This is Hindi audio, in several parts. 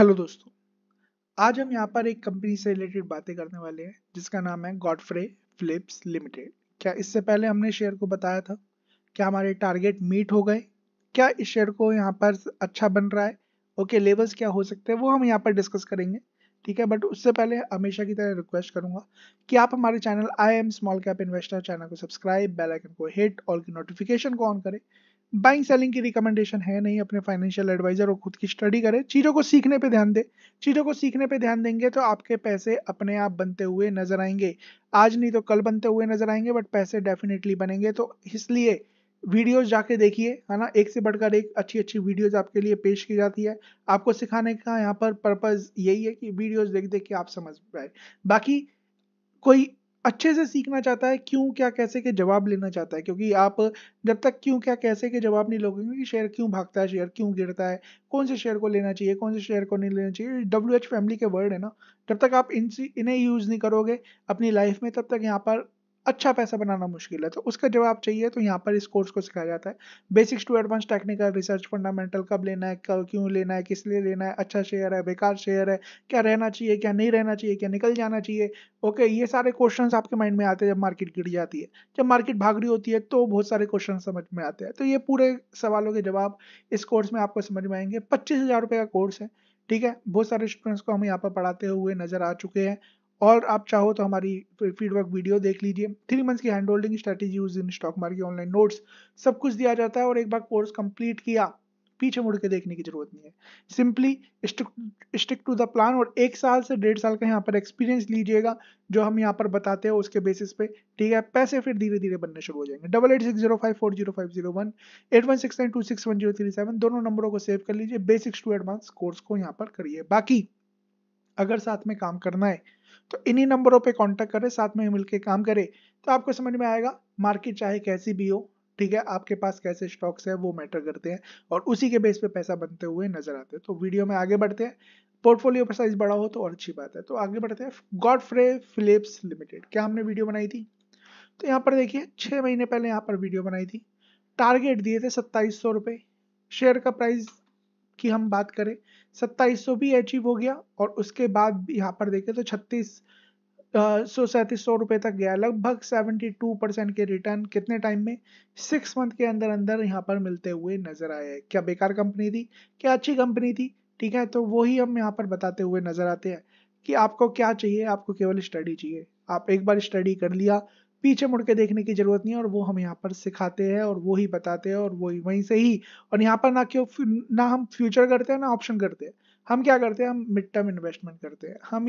हेलो दोस्तों आज हम यहाँ पर एक कंपनी से रिलेटेड बातें करने वाले हैं जिसका नाम है गॉडफ्रे फिलिप्स लिमिटेड क्या इससे पहले हमने शेयर को बताया था क्या हमारे टारगेट मीट हो गए क्या इस शेयर को यहाँ पर अच्छा बन रहा है ओके लेवल्स क्या हो सकते हैं वो हम यहाँ पर डिस्कस करेंगे ठीक है बट उससे पहले हमेशा की तरह रिक्वेस्ट करूंगा कि आप हमारे channel I M small cap investor channel को सब्सक्राइब बेलाइकन को हिट ऑल की नोटिफिकेशन को ऑन करें बाइंग सेलिंग की रिकमेंडेशन है नहीं अपने फाइनेंशियल एडवाइजर और खुद की स्टडी करें चीज़ों को सीखने पे ध्यान दें चीज़ों को सीखने पे ध्यान देंगे तो आपके पैसे अपने आप बनते हुए नजर आएंगे आज नहीं तो कल बनते हुए नजर आएंगे बट पैसे डेफिनेटली बनेंगे तो इसलिए वीडियोस जाके देखिए है ना एक से बढ़कर एक अच्छी अच्छी वीडियोस आपके लिए पेश की जाती है आपको सिखाने का यहाँ पर पर्पज़ यही है कि वीडियोस देख देख के आप समझ पाए बाकी कोई अच्छे से सीखना चाहता है क्यों क्या कैसे के जवाब लेना चाहता है क्योंकि आप जब तक क्यों क्या कैसे के जवाब नहीं लोगे कि शेयर क्यों भागता है शेयर क्यों गिरता है कौन से शेयर को लेना चाहिए कौन से शेयर को नहीं लेना चाहिए डब्ल्यू एच फैमिली के वर्ड है ना जब तक आप इन इन्हें यूज़ नहीं करोगे अपनी लाइफ में तब तक यहाँ पर अच्छा पैसा बनाना मुश्किल है तो उसका जवाब चाहिए तो यहाँ पर इस कोर्स को सिखाया जाता है basics to advance technical research fundamental कब लेना है कब क्यों लेना है किस लिए लेना है अच्छा शेयर है बेकार शेयर है क्या रहना चाहिए क्या नहीं रहना चाहिए क्या निकल जाना चाहिए ओके ये सारे क्वेश्चन आपके माइंड में आते हैं जब मार्केट गिर जाती है जब मार्केट भाग रही होती है तो बहुत सारे क्वेश्चन समझ में आते हैं तो ये पूरे सवालों के जवाब इस कोर्स में आपको समझ में आएंगे पच्चीस हज़ार रुपये का कोर्स है ठीक है बहुत सारे स्टूडेंट्स को हम यहाँ पर पढ़ाते हुए नज़र आ चुके हैं और आप चाहो तो हमारी फीडबैक वीडियो देख लीजिए थ्री मंथ्स की hand holding strategy use in stock market online notes सब कुछ दिया जाता है और एक बार कोर्स कंप्लीट किया पीछे मुड़ के देखने की जरूरत नहीं है simply stick to the plan और एक साल से डेढ़ साल का यहाँ पर एक्सपीरियंस लीजिएगा जो हम यहाँ पर बताते हैं उसके बेसिस पे ठीक है पैसे फिर धीरे धीरे बनने शुरू हो जाएंगे double eight six zero five four zero five zero one eight one six nine two six one zero three seven दोनों नंबरों को सेव कर लीजिए बेसिक्स टू एडवांस कोर्स को यहाँ पर करिए बाकी अगर साथ में काम करना है तो इन्हीं नंबरों पे कांटेक्ट करें साथ में मिलकर काम करें तो आपको समझ में आएगा मार्केट चाहे कैसी भी हो ठीक है आपके पास कैसे स्टॉक्स है वो मैटर करते हैं और उसी के बेस पे पैसा बनते हुए नजर आते हैं तो वीडियो में आगे बढ़ते हैं पोर्टफोलियो पर साइज बड़ा हो तो और अच्छी बात है तो आगे बढ़ते हैं गॉड फ्रे फिलिप्स लिमिटेड क्या हमने वीडियो बनाई थी तो यहाँ पर देखिए छः महीने पहले यहाँ पर वीडियो बनाई थी टारगेट दिए थे सत्ताईस सौ शेयर का प्राइस की हम बात करें सत्ताईस सौ भी अचीव हो गया और उसके बाद यहाँ पर देखें तो छत्तीस सौ सैंतीस सौ रुपये तक गया लगभग सेवेंटी टू परसेंट के रिटर्न कितने टाइम में सिक्स मंथ के अंदर अंदर यहाँ पर मिलते हुए नजर आए हैं क्या बेकार कंपनी थी क्या अच्छी कंपनी थी ठीक है तो वही हम यहाँ पर बताते हुए नजर आते हैं कि आपको क्या चाहिए आपको केवल स्टडी चाहिए आप एक बार स्टडी कर लिया पीछे मुड़ के देखने की जरूरत नहीं है और वो हम यहाँ पर सिखाते हैं और वो ही बताते हैं और वो वहीं से ही और यहाँ पर ना क्यों ना हम फ्यूचर करते हैं ना ऑप्शन करते हैं हम क्या करते हैं हम मिड टर्म इन्वेस्टमेंट करते हैं हम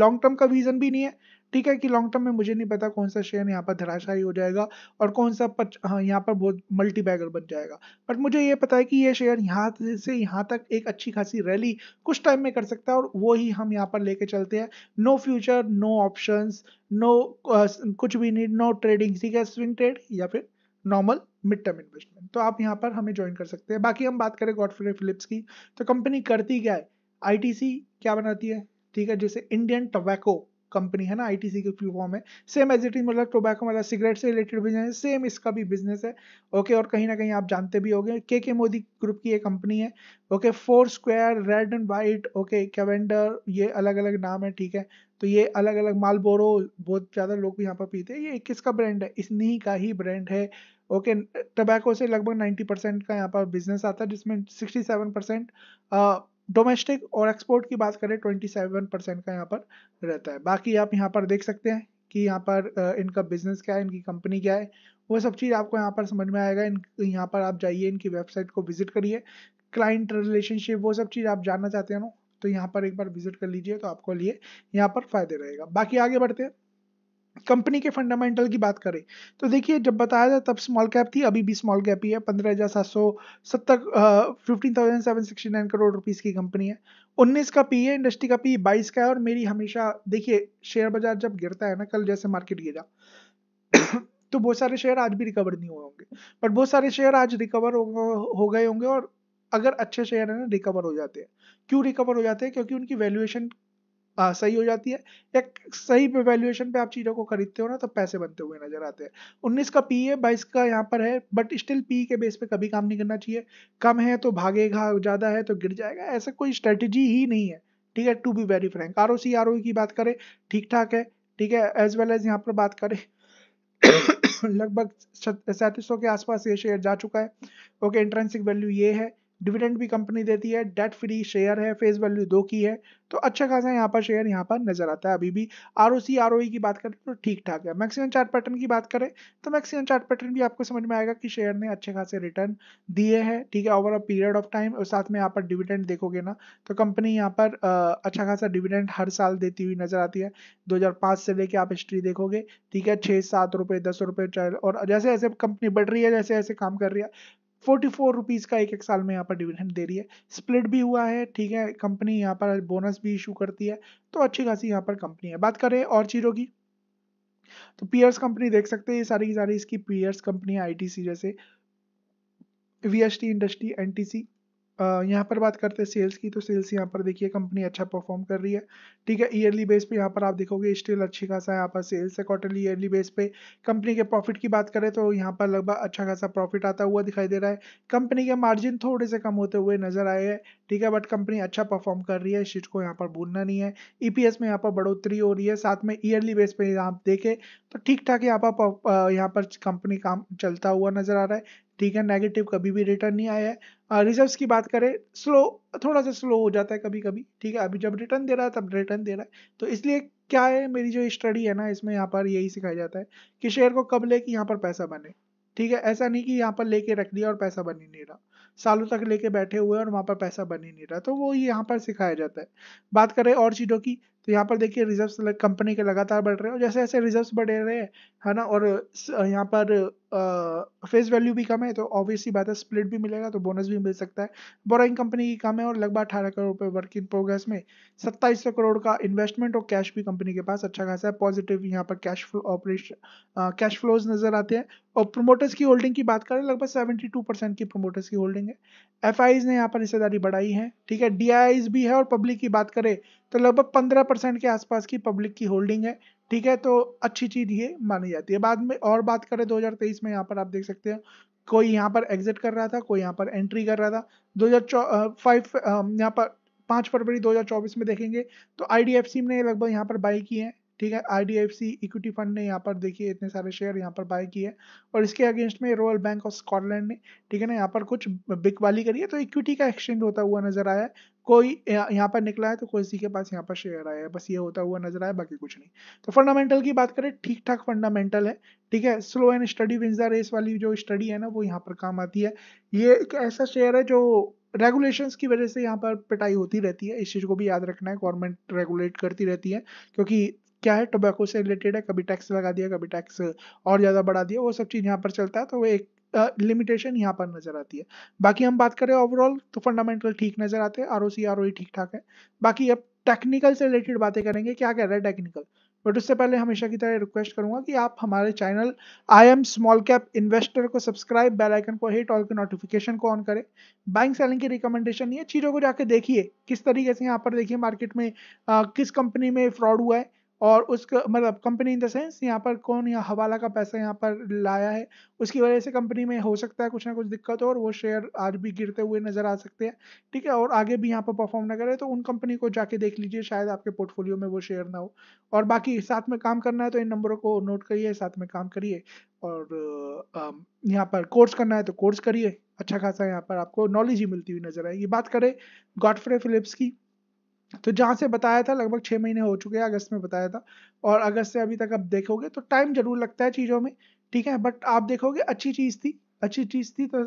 लॉन्ग टर्म का विजन भी नहीं है ठीक है कि लॉन्ग टर्म में मुझे नहीं पता कौन सा शेयर यहाँ पर धराशायी हो जाएगा और कौन सा पच हाँ यहाँ पर बहुत मल्टी बैगर बन जाएगा बट मुझे ये पता है कि ये शेयर यहाँ से यहाँ तक एक अच्छी खासी रैली कुछ टाइम में कर सकता है और वो ही हम यहाँ पर लेके चलते हैं no future no options no कुछ भी नीड नो ट्रेडिंग ठीक है स्विंग ट्रेड या फिर नॉर्मल मिड टर्म इन्वेस्टमेंट तो आप यहाँ पर हमें ज्वाइन कर सकते हैं बाकी हम बात करें गॉडफ्रे फिलिप्स की तो कंपनी करती क्या है आई क्या बनाती है ठीक है जैसे इंडियन टोबैको कंपनी है ना के की फॉर्म है सेम एज इट इज मतलब टोबैको मतलब सिगरेट से रिलेटेड बिजनेस है सेम इसका भी बिजनेस है ओके और कहीं ना कहीं आप जानते भी होंगे के के मोदी ग्रुप की ये कंपनी है okay four square red and white okay Cavender ये अलग अलग नाम है ठीक है तो ये अलग अलग मालबोरो बहुत ज़्यादा लोग भी यहाँ पर पीते हैं ये किसका ब्रांड है नहीं का ही ब्रांड है ओके टोबैको से लगभग नाइन्टी परसेंट का यहाँ पर बिजनेस आता है जिसमें सेवन परसेंट डोमेस्टिक और एक्सपोर्ट की बात करें ट्वेंटी सेवन परसेंट का यहाँ पर रहता है बाकी आप यहाँ पर देख सकते हैं कि यहाँ पर इनका बिजनेस क्या है इनकी कंपनी क्या है वो सब चीज़ आपको यहाँ पर समझ में आएगा इन यहाँ पर आप जाइए इनकी वेबसाइट को विजिट करिए क्लाइंट रिलेशनशिप वो सब चीज़ आप जानना चाहते हैं ना तो यहाँ पर एक बार विजिट कर लीजिए तो आपको लिए यहाँ पर फायदे रहेगा बाकी आगे बढ़ते हैं कंपनी के फंडामेंटल की बात करें तो देखिए जब बताया था तब स्मॉल कैप थी अभी भी स्मॉल कैप ही है पंद्रह हज़ार सात सौ सत्तर fifteen thousand seven sixty nine crore rupees की कंपनी है उन्नीस का पी है e, इंडस्ट्री का पी e बाईस का है और मेरी हमेशा देखिए शेयर बाजार जब गिरता है ना कल जैसे मार्केट गिरा तो बहुत सारे शेयर आज भी रिकवर नहीं हुए होंगे बट बहुत सारे शेयर आज रिकवर हो गए होंगे और अगर अच्छे शेयर है ना रिकवर हो जाते हैं क्यों रिकवर हो जाते हैं क्योंकि उनकी वैल्यूएशन आ, सही हो जाती है या सही वैल्यूएशन पे आप चीज़ों को खरीदते हो ना तो पैसे बनते हुए नजर आते हैं उन्नीस का पी है बाईस का यहाँ पर है बट स्टिल पी के बेस पे कभी काम नहीं करना चाहिए कम है तो भागेगा ज़्यादा है तो गिर जाएगा ऐसा कोई स्ट्रेटेजी ही नहीं है ठीक है to be very frank R O C R O की बात करें ठीक ठाक है ठीक है एज वेल एज यहाँ पर बात करें लगभग सैंतीस के आसपास ये शेयर जा चुका है ओके इंट्रेंसिक वैल्यू ये है डिविडेंड भी कंपनी देती है डेट फ्री शेयर है फेस वैल्यू दो की है तो अच्छा खासा यहाँ पर शेयर यहाँ पर नजर आता है अभी भी are O C R O की बात करें तो ठीक ठाक है मैक्सिमम चार्ट पैटर्न की बात करें तो मैक्सिमम चार्ट पैटर्न भी आपको समझ में आएगा कि शेयर ने अच्छे खासे रिटर्न दिए हैं ठीक है over a period of time और साथ में यहाँ पर डिविडेंड देखोगे ना तो कंपनी यहाँ पर अच्छा खासा डिविडेंड हर साल देती हुई नजर आती है दो से लेके आप हिस्ट्री देखोगे ठीक है छः सात रुपये दस रुपये और जैसे जैसे कंपनी बढ़ रही है जैसे जैसे काम कर रही है फोर्टी फोर रुपीज़ का एक एक साल में यहाँ पर डिविडेंड दे रही है स्प्लिट भी हुआ है ठीक है कंपनी यहाँ पर बोनस भी इशू करती है तो अच्छी खासी यहाँ पर कंपनी है बात करें और चीज़ों की तो पीयर्स कंपनी देख सकते हैं ये सारी की सारी इसकी peers company I T C जैसे वी एस टी इंडस्ट्री एन यहाँ पर बात करते हैं सेल्स की तो सेल्स यहाँ पर देखिए कंपनी अच्छा परफॉर्म कर रही है ठीक है ईयरली बेस पे यहाँ पर आप देखोगे स्टिल अच्छी खासा यहाँ पर सेल्स है क्वार्टरली ईयरली बेस पे कंपनी के प्रॉफिट की बात करें तो यहाँ पर लगभग अच्छा खासा प्रॉफिट आता हुआ दिखाई दे रहा है कंपनी के मार्जिन थोड़े से कम होते हुए नजर आए हैं ठीक है बट कंपनी अच्छा परफॉर्म कर रही है इस चीज़ को यहाँ पर भूलना नहीं है ई में यहाँ पर बढ़ोतरी हो रही है साथ में ईयरली बेस पर आप देखें तो ठीक ठाक यहाँ पर यहाँ पर कंपनी काम चलता हुआ नजर आ रहा है ठीक है नेगेटिव कभी भी रिटर्न नहीं आया है रिजल्ट की बात करें स्लो थोड़ा सा स्लो हो जाता है कभी कभी ठीक है अभी जब रिटर्न दे रहा है तब रिटर्न दे रहा है तो इसलिए क्या है मेरी जो स्टडी है ना इसमें यहाँ पर यही सिखाया जाता है कि शेयर को कब ले कि यहाँ पर पैसा बने ठीक है ऐसा नहीं कि यहाँ पर लेके रख लिया और पैसा बन ही नहीं रहा सालों तक लेके बैठे हुए और वहाँ पर पैसा बन ही नहीं रहा तो वो यहाँ पर सिखाया जाता है बात करें और चीज़ों की तो यहाँ पर देखिए रिजर्व्स कंपनी के लगातार बढ़ रहे हैं और जैसे जैसे रिजर्व्स बढ़ रहे हैं है ना और यहाँ पर फेस वैल्यू भी कम है तो ऑब्वियसली बात है स्प्लिट भी मिलेगा तो बोनस भी मिल सकता है बोराइंग कंपनी की कम है और लगभग अठारह करोड़ रुपये वर्क इन प्रोग्रेस में सत्ताईस सौ करोड़ का इन्वेस्टमेंट और कैश भी कंपनी के पास अच्छा खासा है पॉजिटिव यहाँ पर cash flow operation cash flows नजर आते हैं और प्रोमोटर्स की होल्डिंग की बात करें लगभग सेवेंटी टू परसेंट की प्रोमोटर्स की होल्डिंग है एफ ने यहाँ पर हिस्सेदारी बढ़ाई है ठीक है डी भी है और पब्लिक की बात करें तो लगभग पंद्रह परसेंट के आसपास की पब्लिक की होल्डिंग है ठीक है तो अच्छी चीज ये मानी जाती है बाद में और बात करें 2023 में यहाँ पर आप देख सकते हैं कोई यहाँ पर एग्जिट कर रहा था कोई यहाँ पर एंट्री कर रहा था दो हजार फाइव यहाँ पर पाँच फरवरी 2024 में देखेंगे तो आई ने लगभग यहाँ पर बाई की है ठीक है आईडीएफसी इक्विटी फंड ने यहाँ पर देखिए इतने सारे शेयर यहाँ पर बाय किए और इसके अगेंस्ट में रॉयल बैंक ऑफ स्कॉटलैंड ने ठीक है ना यहाँ पर कुछ बिकवाली करी है तो इक्विटी का एक्सचेंज होता हुआ नजर आया है कोई यहाँ पर निकला है तो इसी के पास यहाँ पर शेयर आया है बस ये होता हुआ नजर आया बाकी कुछ नहीं तो फंडामेंटल की बात करें ठीक ठाक फंडामेंटल है ठीक है slow and steady wins the race वाली जो स्टडी है ना वो यहाँ पर काम आती है ये एक ऐसा शेयर है जो रेगुलेशंस की वजह से यहाँ पर पिटाई होती रहती है इस चीज़ को भी याद रखना है गवर्नमेंट रेगुलेट करती रहती है क्योंकि क्या है टोबैको से रिलेटेड है कभी टैक्स लगा दिया कभी टैक्स और ज़्यादा बढ़ा दिया वो सब चीज़ यहाँ पर चलता है तो वो एक लिमिटेशन यहाँ पर नजर आती है बाकी हम बात करें ओवरऑल तो फंडामेंटल ठीक नजर आते हैं आर ओ सी आर ओ ठीक ठाक है बाकी अब टेक्निकल से रिलेटेड बातें करेंगे क्या कह रहा है टेक्निकल बट उससे पहले हमेशा की तरह रिक्वेस्ट करूंगा कि आप हमारे channel I M small cap investor को सब्सक्राइब बेल आइकन को हिट ऑल के नोटिफिकेशन को ऑन करें बैंक सेलिंग की रिकमेंडेशन ये चीज़ों को जाके देखिए किस तरीके से यहाँ पर देखिए मार्केट में आ, किस कंपनी में फ्रॉड हुआ है और उसका मतलब कंपनी इन द सेंस यहाँ पर कौन या हवाला का पैसा यहाँ पर लाया है उसकी वजह से कंपनी में हो सकता है कुछ ना कुछ दिक्कत हो और वो शेयर आज भी गिरते हुए नज़र आ सकते हैं ठीक है और आगे भी यहाँ पर परफॉर्म ना करे तो उन कंपनी को जाके देख लीजिए शायद आपके पोर्टफोलियो में वो शेयर ना हो और बाकी साथ में काम करना है तो इन नंबरों को नोट करिए साथ में काम करिए और यहाँ पर कोर्स करना है तो कोर्स करिए अच्छा खासा यहाँ पर आपको नॉलेज ही मिलती हुई नज़र आएगी बात करें गॉडफ्रे फिलिप्स की तो जहाँ से बताया था लगभग छः महीने हो चुके हैं अगस्त में बताया था और अगस्त से अभी तक आप देखोगे तो टाइम ज़रूर लगता है चीज़ों में ठीक है बट आप देखोगे अच्छी चीज़ थी अच्छी चीज़ थी तो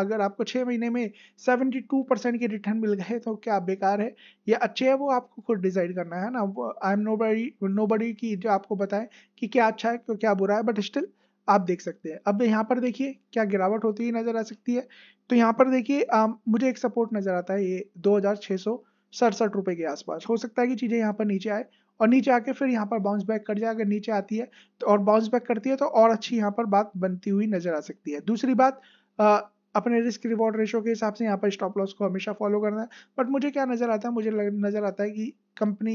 अगर आपको छः महीने में सेवेंटी टू परसेंट के रिटर्न मिल गए तो क्या बेकार है या अच्छे है वो आपको खुद डिसाइड करना है ना I am nobody nobody की जो आपको बताए कि क्या अच्छा है तो क्या बुरा है बट स्टिल आप देख सकते हैं अब यहाँ पर देखिए क्या गिरावट होती हुई नज़र आ सकती है तो यहाँ पर देखिए मुझे एक सपोर्ट नज़र आता है ये दो हज़ार छः सौ सड़सठ रुपए के आसपास हो सकता है कि चीज़ें यहाँ पर नीचे आए और नीचे आके फिर यहाँ पर बाउंस बैक कर जाए अगर नीचे आती है तो और बाउंस बैक करती है तो और अच्छी यहाँ पर बात बनती हुई नजर आ सकती है दूसरी बात आ, अपने रिस्क रिवॉर्ड रेशो के हिसाब से यहाँ पर स्टॉप लॉस को हमेशा फॉलो करना है बट मुझे क्या नज़र आता है मुझे नज़र आता है कि कंपनी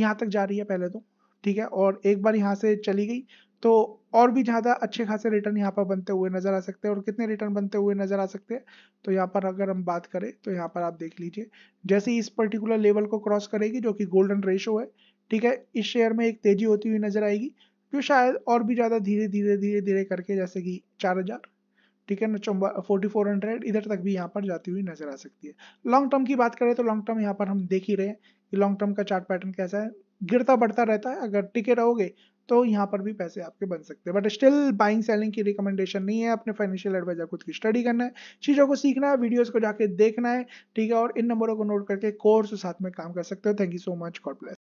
यहाँ तक जा रही है पहले तो ठीक है और एक बार यहाँ से चली गई तो और भी ज़्यादा अच्छे खासे रिटर्न यहाँ पर बनते हुए नज़र आ सकते हैं और कितने रिटर्न बनते हुए नज़र आ सकते हैं तो यहाँ पर अगर हम बात करें तो यहाँ पर आप देख लीजिए जैसे ही इस पर्टिकुलर लेवल को क्रॉस करेगी जो कि गोल्डन रेशो है ठीक है इस शेयर में एक तेज़ी होती हुई नज़र आएगी जो शायद और भी ज़्यादा धीरे धीरे धीरे धीरे करके जैसे कि चार हज़ार ठीक है ना चौबा फोर्टी फोर हंड्रेड इधर तक भी यहाँ पर जाती हुई नज़र आ सकती है लॉन्ग टर्म की बात करें तो लॉन्ग टर्म यहाँ पर हम देख ही रहे हैं कि लॉन्ग टर्म का चार्ट पैटर्न कैसा है गिरता बढ़ता रहता है अगर टिके रहोगे तो यहाँ पर भी पैसे आपके बन सकते हैं बट स्टिल बाइंग सेलिंग की रिकमेंडेशन नहीं है अपने फाइनेंशियल एडवाइजर खुद की स्टडी करना है चीज़ों को सीखना है वीडियोस को जाके देखना है ठीक है और इन नंबरों को नोट करके कोर्स साथ में काम कर सकते हो thank you so much God bless